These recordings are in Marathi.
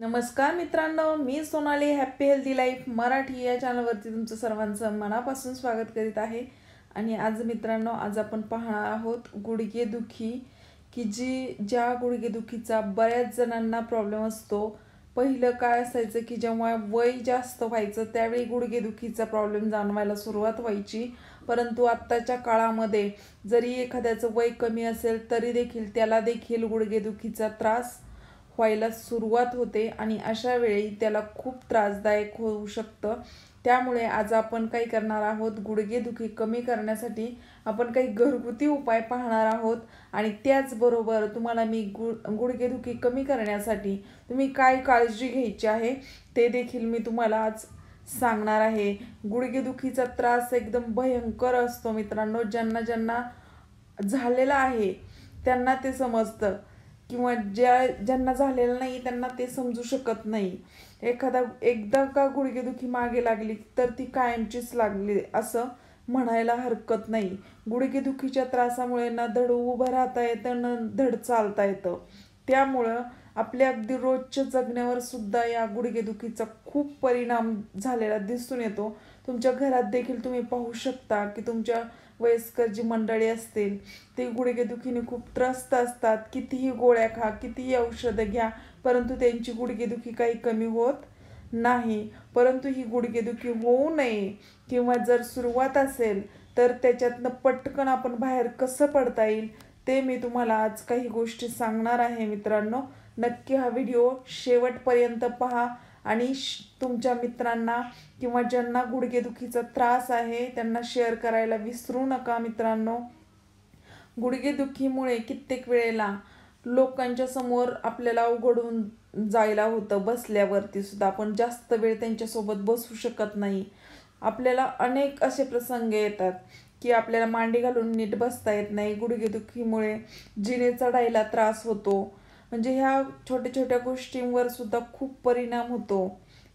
नमस्कार मित्रांनो मी Sonali happy healthy life Marathi या चॅनलवरती तुमचं सर्वांचं मनापासून स्वागत करीत आहे आणि आज मित्रांनो आज आपण पाहणार आहोत गुडघेदुखी की जी ज्या गुडघेदुखीचा बऱ्याच जणांना प्रॉब्लेम असतो पहिलं काय असायचं की जेव्हा वय जास्त व्हायचं त्यावेळी गुडघेदुखीचा प्रॉब्लेम जाणवायला सुरुवात व्हायची परंतु आत्ताच्या काळामध्ये जरी एखाद्याचं वय कमी असेल तरी देखील त्याला देखील गुडघेदुखीचा त्रास व्हायला सुरुवात होते आणि अशा वेळी त्याला खूप त्रासदायक होऊ शकतं त्यामुळे आज आपण काय करणार आहोत गुडघेदुखी कमी करण्यासाठी आपण काही घरगुती उपाय पाहणार आहोत आणि त्याचबरोबर तुम्हाला मी गुड गुडघेदुखी कमी करण्यासाठी तुम्ही काय काळजी घ्यायची आहे ते देखील मी तुम्हाला आज सांगणार आहे गुडघेदुखीचा त्रास एकदम भयंकर असतो मित्रांनो ज्यांना ज्यांना झालेला आहे त्यांना ते समजतं किंवा ज्या ज्यांना झालेलं नाही त्यांना ते समजू शकत नाही एखादा एकदा का गुडघेदुखी मागे लागली तर ती कायमचीच लागली असं म्हणायला हरकत नाही गुडघेदुखीच्या त्रासामुळे ना धड उभं राहता येतं ना धड चालता येतं त्यामुळं आपल्या अगदी रोजच्या जगण्यावर सुद्धा या गुडघेदुखीचा खूप परिणाम झालेला दिसून येतो तुमच्या घरात देखील तुम्ही पाहू शकता की तुमच्या वयस्कर जी मंडळी असतील ते गुडघेदुखीने खूप त्रस्त असतात कितीही गोळ्या खा कितीही औषधं घ्या परंतु त्यांची गुडघेदुखी काही कमी होत नाही परंतु ही गुडघेदुखी होऊ नये किंवा जर सुरुवात असेल तर त्याच्यातनं पटकन आपण बाहेर कसं पडता येईल ते मी तुम्हाला आज काही गोष्टी सांगणार आहे मित्रांनो नक्की हा व्हिडिओ शेवटपर्यंत पहा आणि तुमच्या मित्रांना किंवा ज्यांना गुडघेदुखीचा त्रास आहे त्यांना शेअर करायला विसरू नका मित्रांनो गुडघेदुखीमुळे कित्येक वेळेला लोकांच्या समोर आपल्याला उघडून जायला होतं बसल्यावरती सुद्धा आपण जास्त वेळ त्यांच्यासोबत बसू शकत नाही आपल्याला अनेक असे प्रसंग येतात की आपल्याला मांडी घालून नीट बसता येत नाही गुडघेदुखीमुळे जिने चढायला त्रास होतो म्हणजे ह्या छोट्या छोट्या गोष्टींवर सुद्धा खूप परिणाम होतो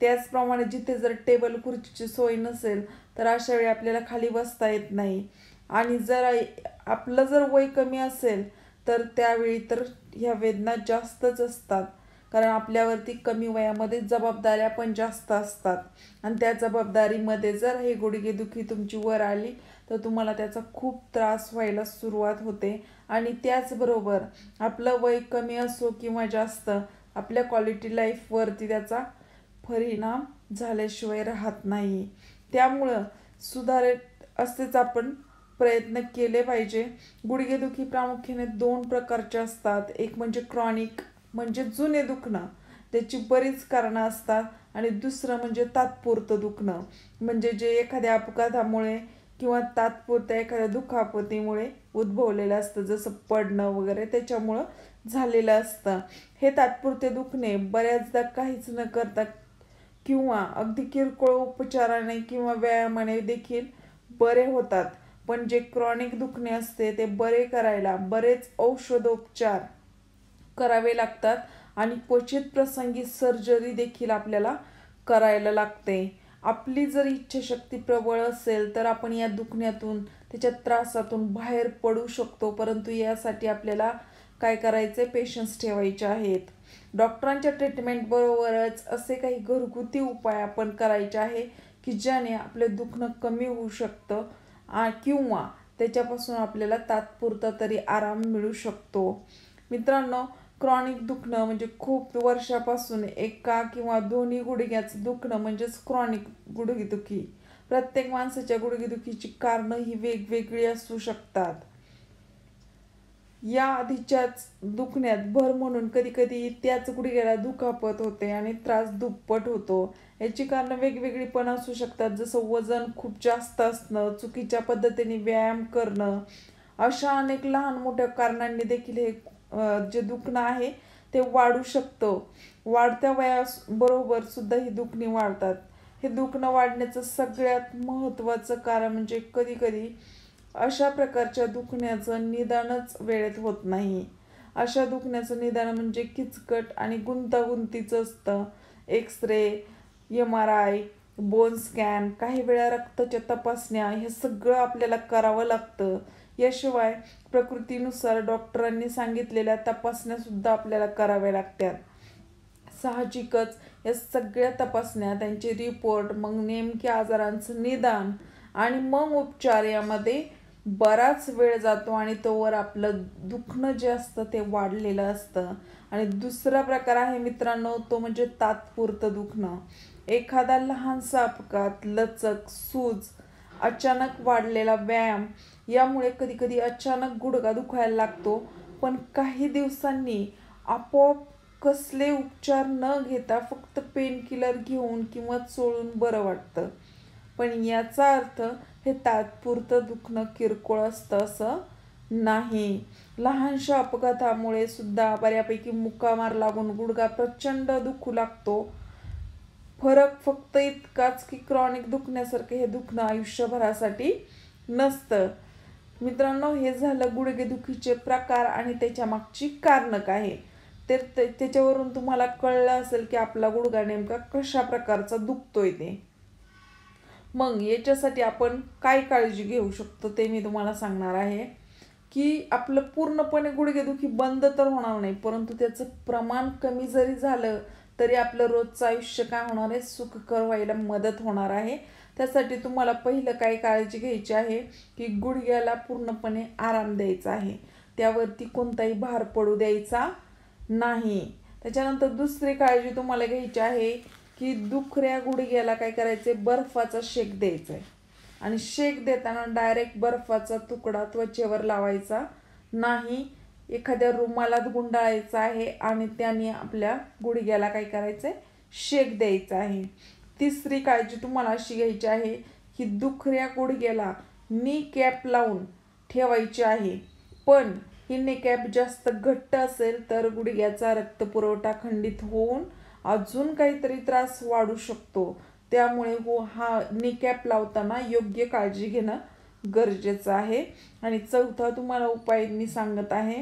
त्याचप्रमाणे जिथे जर टेबल खुर्चीची सोय नसेल तर अशा वेळी आपल्याला खाली बसता येत नाही आणि जर आपलं जर वय कमी असेल तर त्यावेळी तर ह्या वेदना जास्तच असतात कारण आपल्यावरती कमी वयामध्ये जबाबदाऱ्या पण जास्त असतात आणि त्या जबाबदारीमध्ये जर हे गुडघेदुखी तुमची वर आली तर तुम्हाला त्याचा खूप त्रास व्हायला सुरुवात होते आणि त्याचबरोबर आपलं वय कमी असो किंवा जास्त आपल्या क्वालिटी लाईफवरती त्याचा परिणाम झाल्याशिवाय राहत नाही त्यामुळं सुधारित असेच आपण प्रयत्न केले पाहिजे गुडघेदुखी प्रामुख्याने दोन प्रकारचे असतात एक म्हणजे क्रॉनिक म्हणजे जुने दुखणं त्याची बरीच कारणं असतात आणि दुसरं म्हणजे तात्पुरतं दुखणं म्हणजे जे एखाद्या अपघातामुळे किंवा तात्पुरत्या एखाद्या दुखापतीमुळे उद्भवलेलं असतं जसं पडणं वगैरे त्याच्यामुळं झालेलं असतं हे तात्पुरते दुखणे बऱ्याचदा काहीच न करता किंवा अगदी किरकोळ उपचाराने किंवा व्यायामाने देखील बरे होतात पण जे क्रॉनिक दुखणे असते ते बरे करायला बरेच औषधोपचार करावे लागतात आणि क्वचित प्रसंगी सर्जरी देखील आपल्याला करायला लागते आपली जर इच्छाशक्ती प्रबळ असेल तर आपण या दुखण्यातून त्याच्या त्रासातून बाहेर पडू शकतो परंतु यासाठी आपल्याला काय करायचे पेशन्स ठेवायचे आहेत डॉक्टरांच्या ट्रीटमेंटबरोबरच असे काही घरगुती उपाय आपण करायचे आहे की ज्याने आपले दुखणं कमी होऊ शकतं किंवा त्याच्यापासून आपल्याला तात्पुरता तरी आराम मिळू शकतो मित्रांनो क्रॉनिक दुखणं म्हणजे खूप वर्षापासून एका किंवा दोन्ही गुडघ्याचं दुखणं म्हणजेच क्रॉनिक गुडघेदुखी प्रत्येक माणसाच्या गुडघेदुखीची कारणं ही वेगवेगळी असू शकतात या आधीच्याच दुखण्यात भर म्हणून कधी कधी त्याच गुडघ्याला दुखापत होते आणि त्रास दुप्पट होतो याची कारणं वेगवेगळी पण असू शकतात जसं वजन खूप जास्त असणं चुकीच्या पद्धतीने व्यायाम करणं अशा अनेक लहान मोठ्या कारणांनी देखील हे जे दुखणं आहे ते वाढू शकतं वाढत्या वया बरोबर सुद्धा ही दुखणी वाढतात हे दुखणं वाढण्याचं सगळ्यात महत्वाचं कारण म्हणजे कधी कधी अशा प्रकारच्या दुखण्याचं निदानच वेळेत होत नाही अशा दुखण्याचं निदान म्हणजे किचकट आणि गुंतागुंतीचं असतं X ray M R I bone scan काही वेळा रक्ताच्या तपासण्या हे सगळं आपल्याला करावं लागतं याशिवाय प्रकृतीनुसार डॉक्टरांनी सांगितलेल्या सुद्धा आपल्याला कराव्या लागतात साहजिकच या सगळ्या तपासण्या त्यांचे रिपोर्ट मग नेमक्या आजारांचं निदान आणि मग उपचार यामध्ये बराच वेळ जातो आणि तोवर आपलं दुखणं जे असतं ते वाढलेलं असतं आणि दुसरा प्रकार आहे मित्रांनो तो म्हणजे तात्पुरतं दुखणं एखादा लहानसा अपघात लचक सूज अचानक वाढलेला व्यायाम यामुळे कधीकधी अचानक गुडघा दुखायला लागतो पण काही दिवसांनी आपोआप कसले उपचार न घेता फक्त पेनकिलर घेऊन किंवा चोळून बरं वाटतं पण याचा अर्थ हे तात्पुरतं दुखणं किरकोळ असतं असं नाही लहानशा अपघातामुळे सुद्धा बऱ्यापैकी मुक्कामार लागून गुडघा प्रचंड दुखू लागतो फरक फक्त इतकाच की क्रॉनिक दुखण्यासारखं हे दुखणं आयुष्यभरासाठी नसतं मित्रांनो हे झालं गुडघेदुखीचे प्रकार आणि त्याच्या मागची कारणं काय तर त्याच्यावरून तुम्हाला कळलं असेल की आपला गुडघा नेमका कशा प्रकारचा दुखतोय ते मग याच्यासाठी आपण काय काळजी घेऊ शकतो ते मी तुम्हाला सांगणार आहे की आपलं पूर्णपणे गुडघेदुखी बंद तर होणार नाही परंतु त्याचं प्रमाण कमी जरी झालं तरी आपलं रोजचं आयुष्य काय होणार आहे सुखकर व्हायला मदत होणार आहे त्यासाठी तुम्हाला पहिलं काय काळजी घ्यायची आहे की गुडघ्याला पूर्णपणे आराम द्यायचा आहे त्यावरती कोणताही भार पडू द्यायचा नाही त्याच्यानंतर दुसरी काळजी तुम्हाला घ्यायची आहे की दुखऱ्या गुडघ्याला काय करायचं आहे बर्फाचा शेक द्यायचा आहे आणि शेक देताना डायरेक्ट बर्फाचा तुकडा त्वचेवर लावायचा नाही एखाद्या रुमालात गुंडाळायचा आहे आणि त्याने आपल्या गुडघ्याला काय करायचं आहे शेक द्यायचा आहे तिसरी काळजी तुम्हाला अशी घ्यायची आहे की दुखऱ्या गुडघ्याला नी कॅप लावून ठेवायची आहे पण ही नी कॅप जास्त घट्ट असेल तर गुडघ्याचा रक्तपुरवठा खंडित होऊन अजून काहीतरी त्रास वाढू शकतो त्यामुळे हो हा नी कॅप लावताना योग्य काळजी घेणं गरजेचं आहे आणि चौथा तुम्हाला उपाय मी सांगत आहे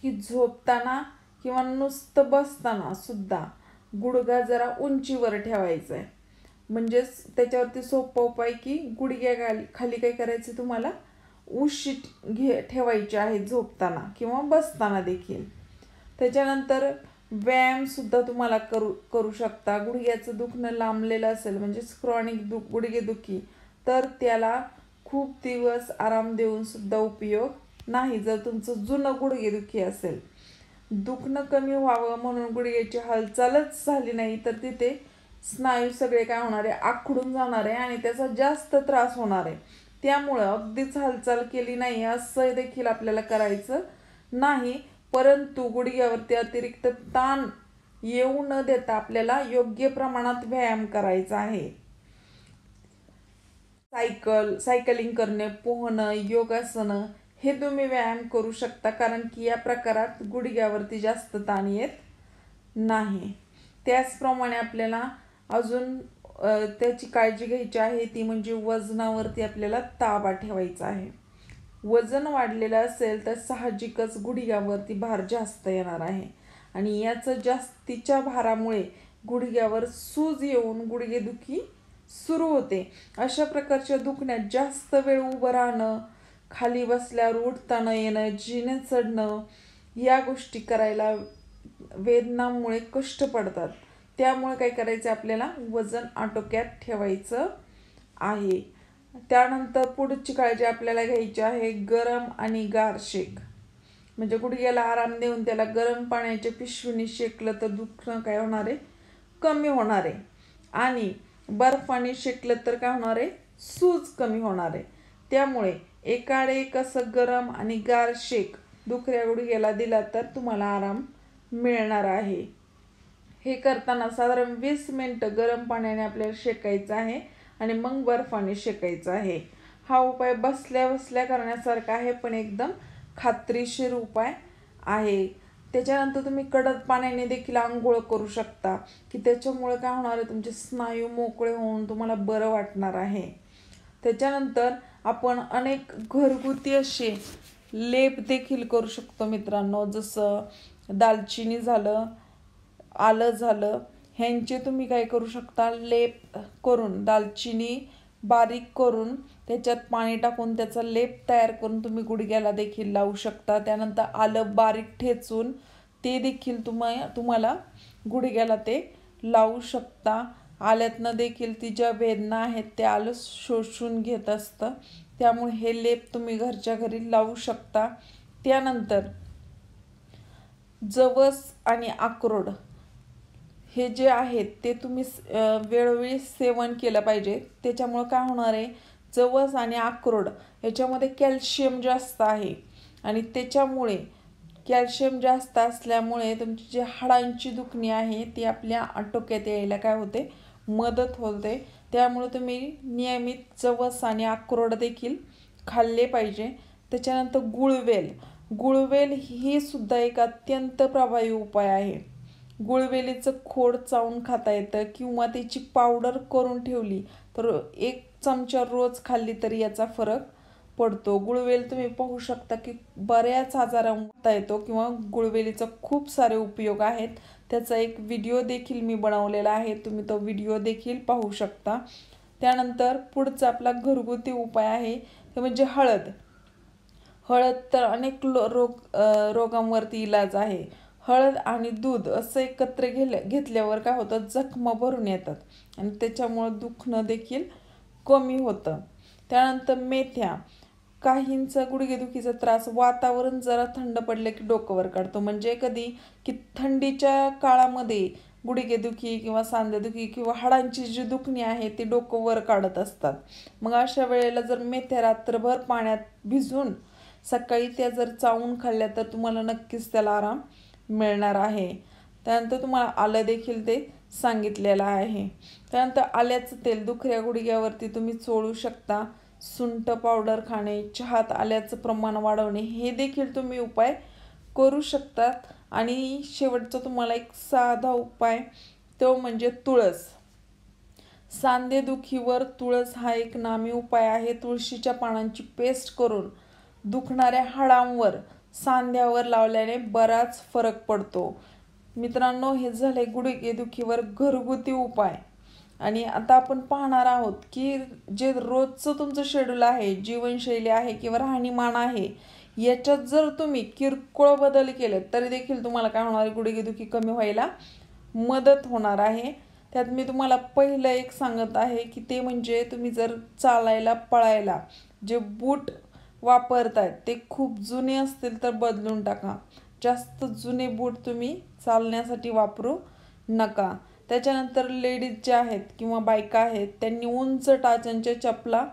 की झोपताना किंवा नुसतं बसताना सुद्धा गुडघा जरा उंचीवर ठेवायचा आहे म्हणजेच त्याच्यावरती सोपा उपाय की गुडघ्या खाली खाली काय करायचं तुम्हाला उशी घे ठेवायची आहे झोपताना किंवा बसताना देखील त्याच्यानंतर व्यायामसुद्धा तुम्हाला करू करू शकता गुडघ्याचं दुखणं लांबलेलं असेल म्हणजेच क्रॉनिक दु गुडघेदुखी तर त्याला खूप दिवस आराम देऊनसुद्धा उपयोग नाही जर तुमचं जुनं गुडघेदुखी असेल दुखणं कमी व्हावं म्हणून गुडघ्याची हालचालच झाली नाही तर तिथे स्नायू सगळे काय होणार आहे आखडून जाणार आहे आणि त्याचा जास्त त्रास होणार आहे त्यामुळं अगदीच हालचाल केली नाही असं देखील आपल्याला करायचं नाही परंतु गुडघ्यावरती अतिरिक्त ताण येऊ न देता आपल्याला योग्य प्रमाणात व्यायाम करायचा आहे सायकल सायकलिंग करणे पोहणं योगासनं हे तुम्ही व्यायाम करू शकता कारण की या प्रकारात गुडघ्यावरती जास्त ताण येत नाही त्याचप्रमाणे आपल्याला अजून त्याची काळजी घ्यायची आहे ती म्हणजे वजनावरती आपल्याला ताबा ठेवायचा आहे वजन वाढलेलं असेल तर साहजिकच गुडघ्यावरती भार जास्त येणार आहे आणि याचं जास्तीच्या भारामुळे गुडघ्यावर सूज येऊन गुडघेदुखी सुरू होते अशा प्रकारच्या दुखण्यात जास्त वेळ उभं राहणं खाली बसल्यावर उठताना येणं जिने चढणं या गोष्टी करायला वेदनामुळे कष्ट पडतात त्यामुळे काय करायचं आपल्याला वजन आटोक्यात ठेवायचं आहे त्यानंतर पुढची काळजी आपल्याला घ्यायची आहे गरम आणि गार शेक म्हणजे गुडघ्याला आराम देऊन त्याला गरम पाण्याच्या पिशवीने शेकलं तर दुखणं काय होणार आहे कमी होणार आहे आणि बर्फाने शेकलं तर काय होणार आहे सूज कमी होणार आहे त्यामुळे एकाडे कसं गरम आणि गार शेक दुखऱ्या गुडघ्याला दिला तर तुम्हाला आराम मिळणार आहे हे करताना साधारण वीस मिनटं गरम पाण्याने आपल्याला शेकायचं आहे आणि मग बर्फाने शेकायचं आहे हा उपाय बसल्या बसल्या करण्यासारखा आहे पण एकदम खात्रीशीर उपाय आहे त्याच्यानंतर तुम्ही कडक पाण्याने देखील आंघोळ करू शकता की त्याच्यामुळे काय होणार आहे तुमचे स्नायू मोकळे होऊन तुम्हाला बरं वाटणार आहे त्याच्यानंतर आपण अनेक घरगुती असे लेप देखील करू शकतो मित्रांनो जसं दालचिनी झालं आलं झालं ह्यांचे तुम्ही काय करू शकता लेप करून दालचिनी बारीक करून त्याच्यात पाणी टाकून त्याचा लेप तयार करून तुम्ही गुडघ्याला देखील लावू शकता त्यानंतर आलं बारीक ठेचून ते देखील तुम्हा तुम्हाला गुडघ्याला ते लावू शकता आल्यातनं देखील ती ज्या वेदना आहेत त्या आलं शोषून घेत असतं त्यामुळे हे लेप तुम्ही घरच्या घरी लावू शकता त्यानंतर जवस आणि आक्रोड हे जे आहेत ते तुम्ही वेळोवेळी सेवन केलं पाहिजे त्याच्यामुळं काय होणार आहे जवस आणि अक्रोड याच्यामध्ये कॅल्शियम जास्त आहे आणि त्याच्यामुळे कॅल्शियम जास्त असल्यामुळे तुमची जी हाडांची दुखणी आहे ती आपल्या आटोक्यात यायला काय होते मदत होते त्यामुळे तुम्ही नियमित जवस आणि अक्रोड देखील खाल्ले पाहिजे त्याच्यानंतर गुळवेल गुळवेल ही सुद्धा एक अत्यंत प्रभावी उपाय आहे गुळवेलीचं खोड चावून खाता येतं किंवा त्याची पावडर करून ठेवली तर एक चमचा रोज खाल्ली तरी याचा फरक पडतो गुळवेल तुम्ही पाहू शकता की बऱ्याच आजारांता येतो किंवा गुळवेलीचा खूप सारे उपयोग आहेत त्याचा एक व्हिडिओ देखील मी बनवलेला आहे तुम्ही तो व्हिडिओ देखील पाहू शकता त्यानंतर पुढचा आपला घरगुती उपाय आहे ते म्हणजे हळद हळद तर अनेक रोग रोगांवरती इलाज आहे हळद आणि दूध असं एकत्र घेल्या घेतल्यावर काय होतं जखम भरून येतात आणि त्याच्यामुळं दुखणं देखील कमी होतं त्यानंतर मेथ्या काहींचा गुडघेदुखीचा त्रास वातावरण जरा थंड पडलं की डोकंवर काढतो म्हणजे कधी की थंडीच्या काळामध्ये गुडघेदुखी किंवा सांध्यादुखी किंवा हाडांची जी दुखणी आहे ती डोकंवर काढत असतात मग अशा वेळेला जर मेथ्या रात्रभर पाण्यात भिजून सकाळी त्या जर चावून खाल्ल्या तर तुम्हाला नक्कीच त्याला आराम मिळणार आहे त्यानंतर तुम्हाला आलं देखील ते सांगितलेलं आहे त्यानंतर आल्याचं तेल दुखऱ्या गुडघ्यावरती तुम्ही चोळू शकता सुंठ पावडर खाणे चहात आल्याचं प्रमाण वाढवणे हे देखील तुम्ही उपाय करू शकतात आणि शेवटचा तुम्हाला एक साधा उपाय तो म्हणजे तुळस सांधेदुखीवर तुळस हा एक नामी उपाय आहे तुळशीच्या पानांची पेस्ट करून दुखणाऱ्या हाडांवर सांध्यावर लावल्याने बराच फरक पडतो मित्रांनो हे झाले गुडघेदुखीवर घरगुती उपाय आणि आता आपण पाहणार आहोत की जे रोजचं तुमचं शेड्यूल आहे जीवनशैली आहे किंवा राहणीमान आहे याच्यात जर तुम्ही किरकोळ बदल केले तरी देखील तुम्हाला काय होणार गुडघेदुखी कमी व्हायला मदत होणार आहे त्यात मी तुम्हाला पहिलं एक सांगत आहे की ते म्हणजे तुम्ही जर चालायला पळायला जे बूट वापरतायत ते खूप जुने असतील तर बदलून टाका जास्त जुने बूट तुम्ही चालण्यासाठी वापरू नका त्याच्यानंतर लेडीज ज्या आहेत किंवा बायका आहेत त्यांनी उंच टाचांच्या चपला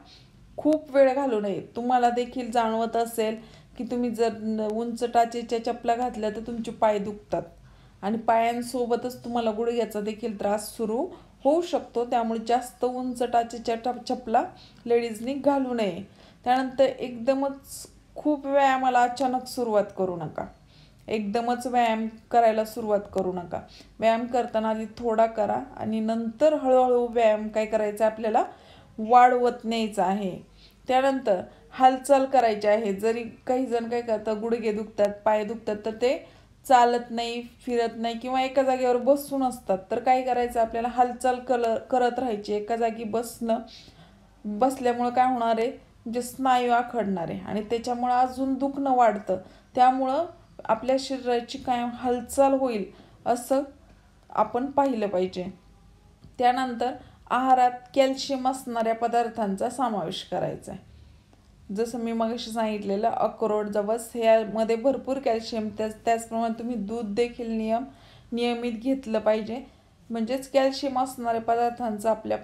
खूप वेळ घालू नये तुम्हाला देखील जाणवत असेल की तुम्ही जर उंच टाचेच्या चपला घातल्या तर तुमचे पाय दुखतात आणि पायांसोबतच तुम्हाला गुडघ्याचा देखील त्रास सुरू होऊ शकतो त्यामुळे जास्त उंच टाचेच्या टप चपला लेडीजनी घालू नये त्यानंतर एकदमच खूप व्यायामाला अचानक सुरुवात करू नका एकदमच व्यायाम करायला सुरुवात करू नका व्यायाम करताना आधी थोडा करा आणि नंतर हळूहळू व्यायाम काय करायचा आपल्याला वाढवत न्यायचा आहे त्यानंतर हालचाल करायची आहे जरी काही जण काय करतात गुडघे दुखतात पाय दुखतात तर ते चालत नाही फिरत नाही किंवा एका जागेवर बसून असतात तर काय करायचं आपल्याला हालचाल कल करत राहायची एका जागी बसणं बसल्यामुळं काय होणार आहे जे स्नायू आखडणार आहे आणि त्याच्यामुळं अजून दुखणं वाढतं त्यामुळं आपल्या शरीराची कायम हालचाल होईल असं आपण पाहिलं पाहिजे त्यानंतर आहारात कॅल्शियम असणाऱ्या पदार्थांचा समावेश करायचा आहे जसं मी मगाशी सांगितलेलं अक्रोड जवस ह्यामध्ये भरपूर कॅल्शियम त्याच त्याचप्रमाणे तुम्ही दूध देखील नियम नियमित घेतलं पाहिजे म्हणजेच कॅल्शियम असणाऱ्या पदार्थांचा आपल्या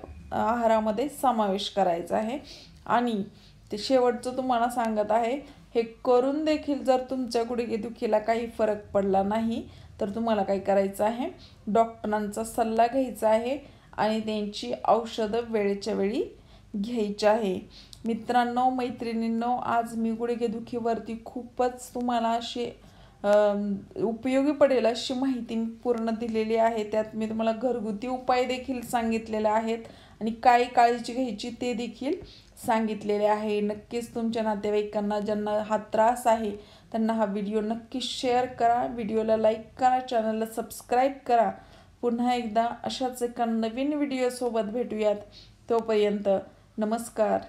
आहारामध्ये समावेश करायचा आहे आणि ते शेवटचं तुम्हाला सांगत आहे हे करून देखील जर तुमच्या गुडघेदुखीला काही फरक पडला नाही तर तुम्हाला काय करायचं आहे डॉक्टरांचा सल्ला घ्यायचा आहे आणि त्यांची औषधं वेळेच्या वेळी घ्यायची आहे मित्रांनो मैत्रिणींनो आज मी गुडघेदुखीवरती खूपच तुम्हाला असे उपयोगी पडेल अशी माहिती पूर्ण दिलेली आहे त्यात मी तुम्हाला घरगुती उपाय देखील सांगितलेले आहेत आणि काय काळजी घ्यायची ते देखील सांगितलेले आहे नक्कीच तुमच्या नातेवाईकांना ज्यांना हा त्रास आहे त्यांना हा व्हिडिओ नक्की शेअर करा व्हिडिओला लाईक करा चॅनलला सबस्क्राईब करा पुन्हा एकदा अशाच एका नवीन व्हिडिओसोबत भेटूयात तोपर्यंत नमस्कार